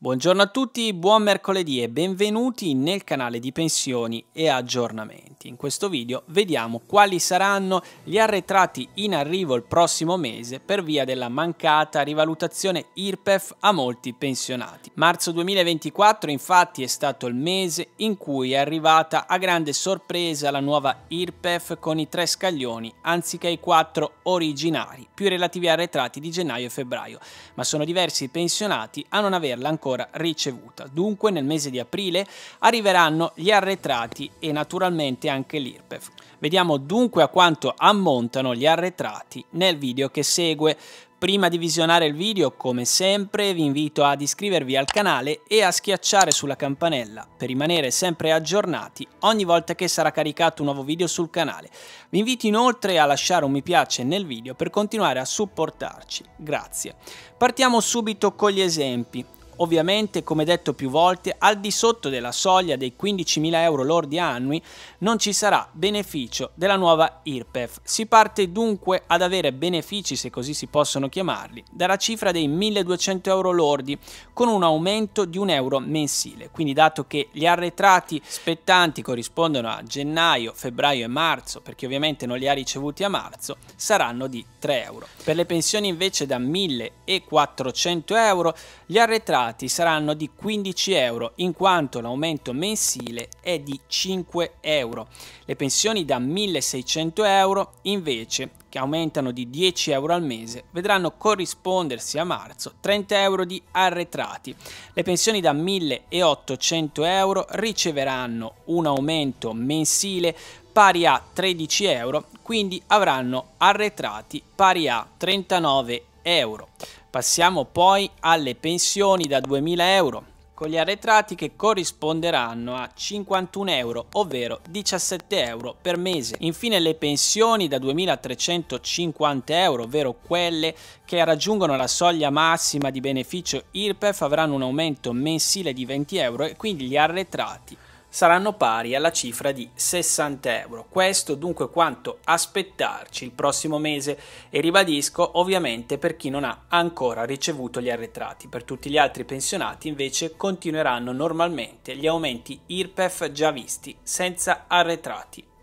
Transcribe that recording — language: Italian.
Buongiorno a tutti, buon mercoledì e benvenuti nel canale di pensioni e aggiornamenti. In questo video vediamo quali saranno gli arretrati in arrivo il prossimo mese per via della mancata rivalutazione IRPEF a molti pensionati. Marzo 2024 infatti è stato il mese in cui è arrivata a grande sorpresa la nuova IRPEF con i tre scaglioni anziché i quattro originari, più i relativi arretrati di gennaio e febbraio, ma sono diversi i pensionati a non averla ancora ancora ricevuta. Dunque nel mese di aprile arriveranno gli arretrati e naturalmente anche l'IRPEF. Vediamo dunque a quanto ammontano gli arretrati nel video che segue. Prima di visionare il video, come sempre, vi invito ad iscrivervi al canale e a schiacciare sulla campanella per rimanere sempre aggiornati ogni volta che sarà caricato un nuovo video sul canale. Vi invito inoltre a lasciare un mi piace nel video per continuare a supportarci. Grazie. Partiamo subito con gli esempi ovviamente come detto più volte al di sotto della soglia dei 15.000 euro lordi annui non ci sarà beneficio della nuova IRPEF. Si parte dunque ad avere benefici, se così si possono chiamarli, dalla cifra dei 1.200 euro lordi con un aumento di un euro mensile. Quindi dato che gli arretrati spettanti corrispondono a gennaio, febbraio e marzo, perché ovviamente non li ha ricevuti a marzo, saranno di 3 euro. Per le pensioni invece da 1.400 euro gli arretrati implementati saranno di 15 euro, in quanto l'aumento mensile è di 5 euro. Le pensioni da 1600 euro invece che aumentano di 10 euro al mese, vedranno corrispondersi a marzo 30 euro di arretrati. Le pensioni da 1.800 euro riceveranno un aumento mensile pari a 13 euro, quindi avranno arretrati pari a 39 euro euro. Passiamo poi alle pensioni da 2.000 euro con gli arretrati che corrisponderanno a 51 euro, ovvero 17 euro per mese. Infine le pensioni da 2.350 euro, ovvero quelle che raggiungono la soglia massima di beneficio IRPEF avranno un aumento mensile di 20 euro e quindi gli arretrati saranno pari alla cifra di 60 euro. Questo dunque quanto aspettarci il prossimo mese e ribadisco ovviamente per chi non ha ancora ricevuto gli arretrati. Per tutti gli altri pensionati invece continueranno normalmente gli aumenti IRPEF già visti senza arretrati